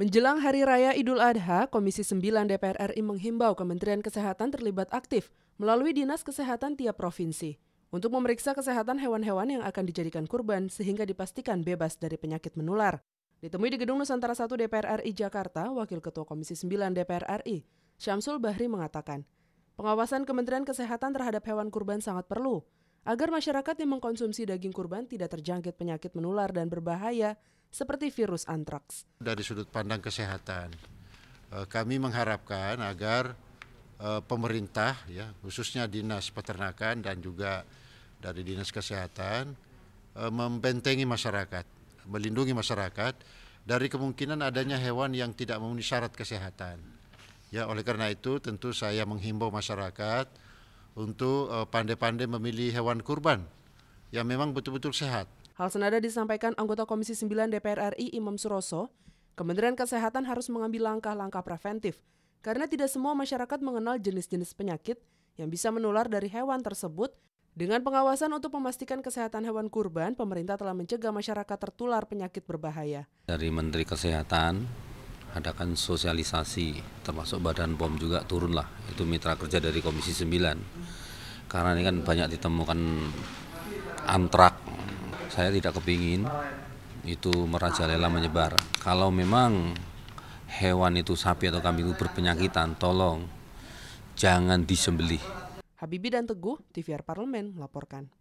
Menjelang Hari Raya Idul Adha, Komisi 9 DPR RI menghimbau Kementerian Kesehatan terlibat aktif melalui Dinas Kesehatan tiap provinsi untuk memeriksa kesehatan hewan-hewan yang akan dijadikan kurban sehingga dipastikan bebas dari penyakit menular. Ditemui di Gedung Nusantara 1 DPR RI Jakarta, Wakil Ketua Komisi 9 DPR RI, Syamsul Bahri mengatakan, pengawasan Kementerian Kesehatan terhadap hewan kurban sangat perlu agar masyarakat yang mengkonsumsi daging kurban tidak terjangkit penyakit menular dan berbahaya seperti virus antraks. Dari sudut pandang kesehatan, eh, kami mengharapkan agar eh, pemerintah ya khususnya dinas peternakan dan juga dari dinas kesehatan eh, membentengi masyarakat, melindungi masyarakat dari kemungkinan adanya hewan yang tidak memenuhi syarat kesehatan. Ya, oleh karena itu tentu saya menghimbau masyarakat untuk pandai-pandai memilih hewan kurban yang memang betul-betul sehat Hal senada disampaikan anggota Komisi 9 DPR RI Imam Suroso, Kementerian Kesehatan harus mengambil langkah-langkah preventif karena tidak semua masyarakat mengenal jenis-jenis penyakit yang bisa menular dari hewan tersebut. Dengan pengawasan untuk memastikan kesehatan hewan kurban, pemerintah telah mencegah masyarakat tertular penyakit berbahaya. Dari Menteri Kesehatan adakan sosialisasi termasuk Badan POM juga turunlah itu mitra kerja dari Komisi 9 karena ini kan banyak ditemukan antrak saya tidak kepingin itu merajalela menyebar. Kalau memang hewan itu sapi atau kambing itu berpenyakitan, tolong jangan disembelih. Habibi dan Teguh, TVR Parlemen melaporkan.